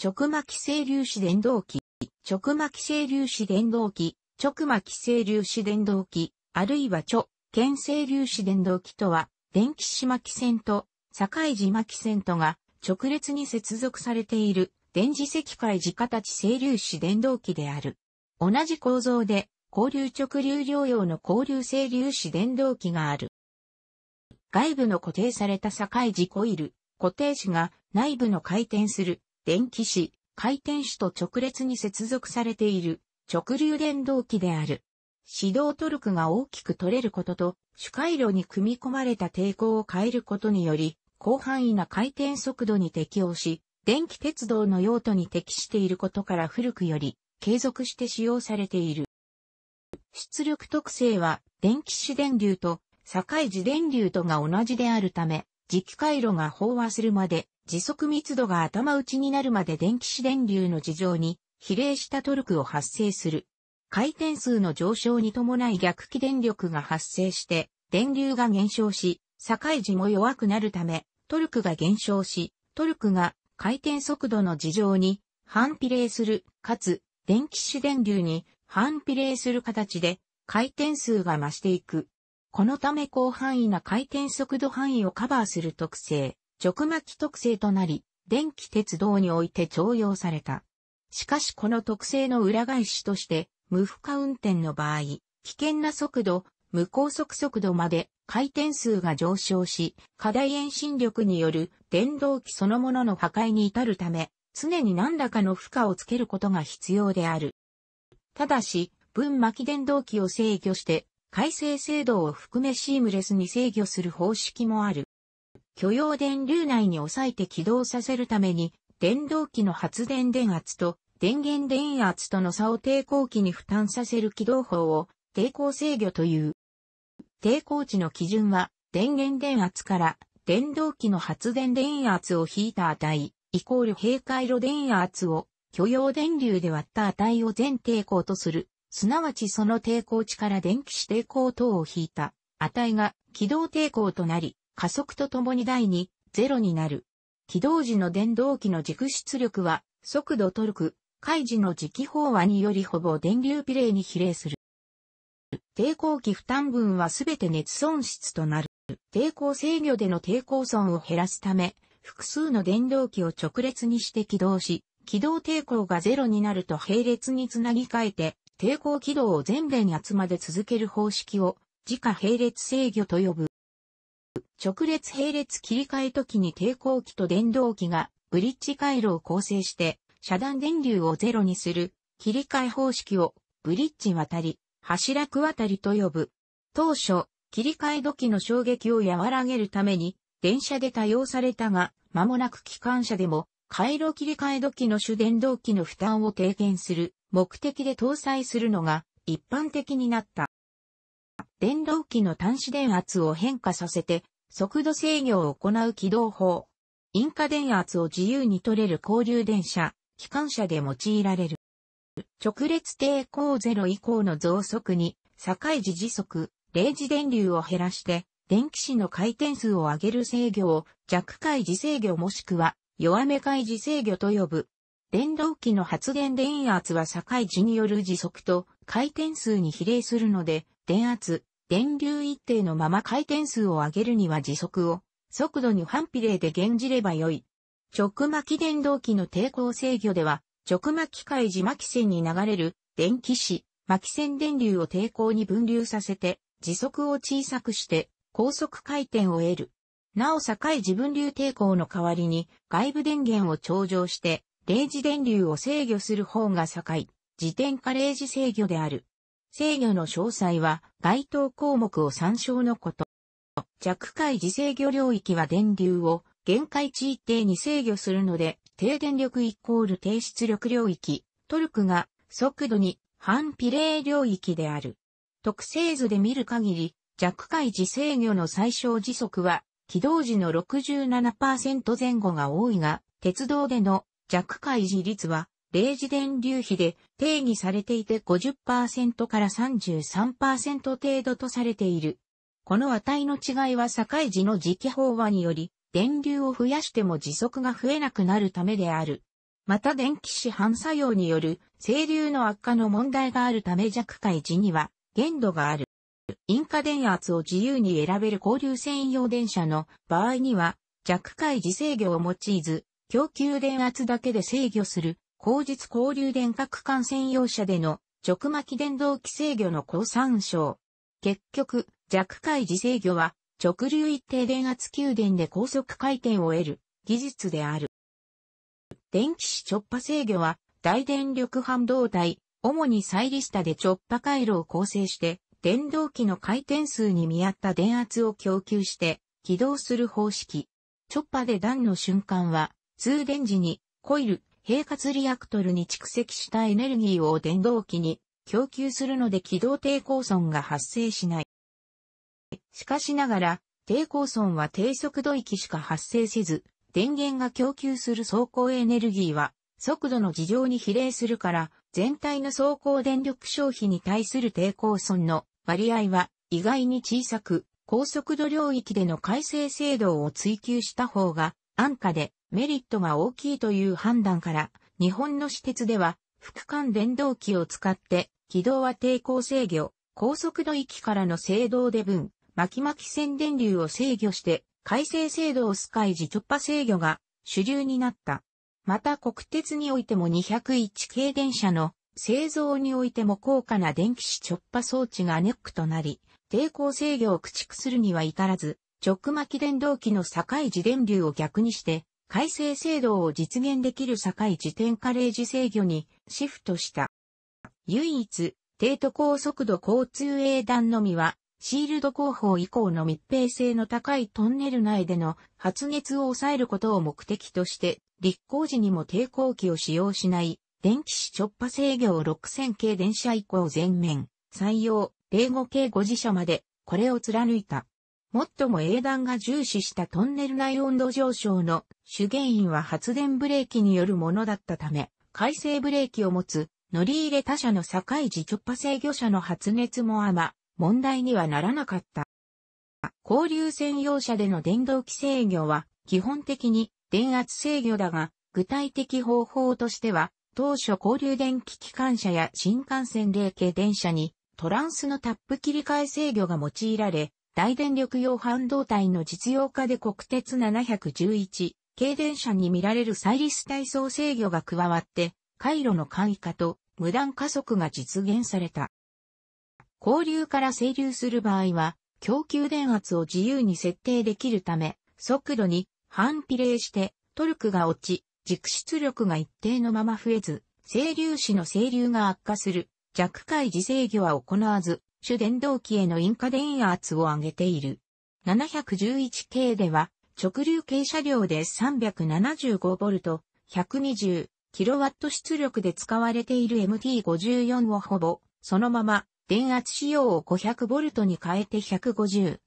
直巻整粒子電動機、直巻整粒子電動機、直巻整粒子電動機、あるいは直、県整粒子電動機とは、電気子巻線と、境地巻線とが直列に接続されている、電磁石灰磁形整粒子電動機である。同じ構造で、交流直流療養の交流整粒子電動機がある。外部の固定された境地コイル、固定子が内部の回転する電気紙、回転子と直列に接続されている直流電動機である。始動トルクが大きく取れることと、主回路に組み込まれた抵抗を変えることにより、広範囲な回転速度に適応し、電気鉄道の用途に適していることから古くより、継続して使用されている。出力特性は、電気子電流と、境自電流とが同じであるため、磁気回路が飽和するまで、時速密度が頭打ちになるまで電気子電流の事情に比例したトルクを発生する。回転数の上昇に伴い逆起電力が発生して、電流が減少し、境地も弱くなるため、トルクが減少し、トルクが回転速度の事情に反比例する、かつ、電気子電流に反比例する形で回転数が増していく。このため広範囲な回転速度範囲をカバーする特性、直巻特性となり、電気鉄道において徴用された。しかしこの特性の裏返しとして、無負荷運転の場合、危険な速度、無高速速度まで回転数が上昇し、過大遠心力による電動機そのものの破壊に至るため、常に何らかの負荷をつけることが必要である。ただし、分巻き電動機を制御して改正制度を含めシームレスに制御する方式もある。許容電流内に抑えて起動させるために、電動機の発電電圧と電源電圧との差を抵抗機に負担させる起動法を抵抗制御という。抵抗値の基準は電源電圧から電動機の発電電圧を引いた値、イコール閉回路電圧を許容電流で割った値を全抵抗とするすなわちその抵抗値から電気子抵抗等を引いた値が軌道抵抗となり、加速とともに第2、0になる。起動時の電動機の軸出力は、速度トルク、開示の磁気飽和によりほぼ電流比例に比例する。抵抗器負担分はすべて熱損失となる。抵抗制御での抵抗損を減らすため、複数の電動機を直列にして起動し、起動抵抗がゼロになると並列につなぎ替えて、抵抗軌道を全連圧まで続ける方式を、自家並列制御と呼ぶ。直列並列切り替え時に抵抗機と電動機がブリッジ回路を構成して遮断電流をゼロにする切り替え方式をブリッジ渡り、柱区渡りと呼ぶ。当初、切り替え時の衝撃を和らげるために電車で多用されたが、間もなく機関車でも回路切り替え時の主電動機の負担を低減する目的で搭載するのが一般的になった。電動機の端子電圧を変化させて速度制御を行う起動法。引火電圧を自由に取れる交流電車、機関車で用いられる。直列抵抗ゼロ以降の増速に、境時時速、0時電流を減らして、電気子の回転数を上げる制御を弱回時制御もしくは弱め回時制御と呼ぶ。電動機の発電電圧は境地による時速と回転数に比例するので、電圧、電流一定のまま回転数を上げるには時速を速度に反比例で減じればよい。直巻電動機の抵抗制御では、直巻開時巻線に流れる電気子、巻線電流を抵抗に分流させて、時速を小さくして高速回転を得る。なお境時分流抵抗の代わりに外部電源を頂上して0時電流を制御する方が境、自転化0時制御である。制御の詳細は該当項目を参照のこと。弱回時制御領域は電流を限界値一定に制御するので、低電力イコール低出力領域、トルクが速度に反比例領域である。特性図で見る限り、弱回時制御の最小時速は、起動時の67%前後が多いが、鉄道での弱解時率は、0次電流比で定義されていて50%から33%程度とされている。この値の違いは境時の磁気飽和により、電流を増やしても時速が増えなくなるためである。また電気市販作用による整流の悪化の問題があるため弱解時には限度がある。引火電圧を自由に選べる交流専用電車の場合には弱解時制御を用いず供給電圧だけで制御する、後日交流電区管専用車での直巻電動機制御の高参照。結局、弱回自制御は、直流一定電圧給電で高速回転を得る技術である。電気子直波制御は、大電力半導体、主にサイリスタで直波回路を構成して、電動機の回転数に見合った電圧を供給して、起動する方式。直波で段の瞬間は、通電時にコイル、平滑リアクトルに蓄積したエネルギーを電動機に供給するので軌道抵抗損が発生しない。しかしながら、抵抗損は低速度域しか発生せず、電源が供給する走行エネルギーは速度の事情に比例するから、全体の走行電力消費に対する抵抗損の割合は意外に小さく、高速度領域での改正制度を追求した方が安価でメリットが大きいという判断から、日本の私鉄では、副間電動機を使って、軌道は抵抗制御、高速度域からの制動で分、巻巻線電流を制御して、改正制度をスカイ時直波制御が主流になった。また国鉄においても201系電車の製造においても高価な電気子直波装置がネックとなり、抵抗制御を駆逐するには至らず、直巻電動機の境自電流を逆にして、改正制度を実現できる境自転レージ制御にシフトした。唯一、低都高速度交通営団のみは、シールド工法以降の密閉性の高いトンネル内での発熱を抑えることを目的として、立候時にも抵抗器を使用しない、電気紙直波制御6000系電車以降全面、採用、零5系5次車まで、これを貫いた。最も英断が重視したトンネル内温度上昇の主原因は発電ブレーキによるものだったため、回生ブレーキを持つ乗り入れ他社の境時直波制御車の発熱もあま、問題にはならなかった。交流専用車での電動機制御は基本的に電圧制御だが、具体的方法としては、当初交流電気機関車や新幹線冷系電車にトランスのタップ切り替え制御が用いられ、大電力用半導体の実用化で国鉄711、軽電車に見られるサイリス体操制御が加わって、回路の簡易化と無断加速が実現された。交流から整流する場合は、供給電圧を自由に設定できるため、速度に反比例してトルクが落ち、軸出力が一定のまま増えず、整流子の整流が悪化する、弱回自制御は行わず、主電動機への引火電圧を上げている。711系では、直流系車両で 375V、120kW 出力で使われている MT54 をほぼ、そのまま、電圧仕様を 500V に変えて 150kW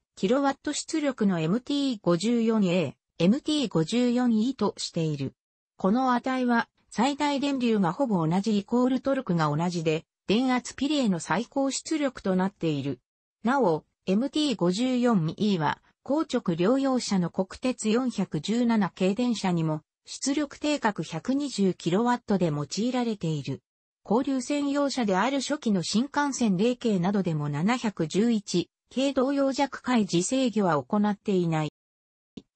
出力の MT54A、MT54E としている。この値は、最大電流がほぼ同じイコールトルクが同じで、電圧ピレーの最高出力となっている。なお、MT54E は、硬直療養者の国鉄417系電車にも、出力定格 120kW で用いられている。交流専用車である初期の新幹線0系などでも711系同様弱回時制御は行っていない。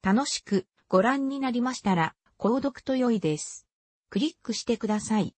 楽しくご覧になりましたら、購読と良いです。クリックしてください。